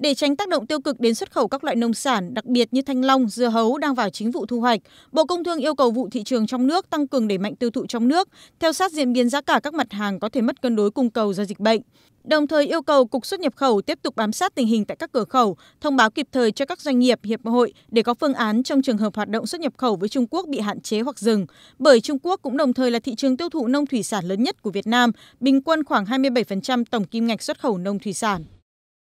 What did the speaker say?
Để tránh tác động tiêu cực đến xuất khẩu các loại nông sản, đặc biệt như thanh long, dưa hấu đang vào chính vụ thu hoạch, Bộ Công Thương yêu cầu vụ thị trường trong nước tăng cường đẩy mạnh tiêu thụ trong nước, theo sát diễn biến giá cả các mặt hàng có thể mất cân đối cung cầu do dịch bệnh. Đồng thời yêu cầu Cục xuất nhập khẩu tiếp tục bám sát tình hình tại các cửa khẩu, thông báo kịp thời cho các doanh nghiệp, hiệp hội để có phương án trong trường hợp hoạt động xuất nhập khẩu với Trung Quốc bị hạn chế hoặc dừng, bởi Trung Quốc cũng đồng thời là thị trường tiêu thụ nông thủy sản lớn nhất của Việt Nam, bình quân khoảng 27% tổng kim ngạch xuất khẩu nông thủy sản.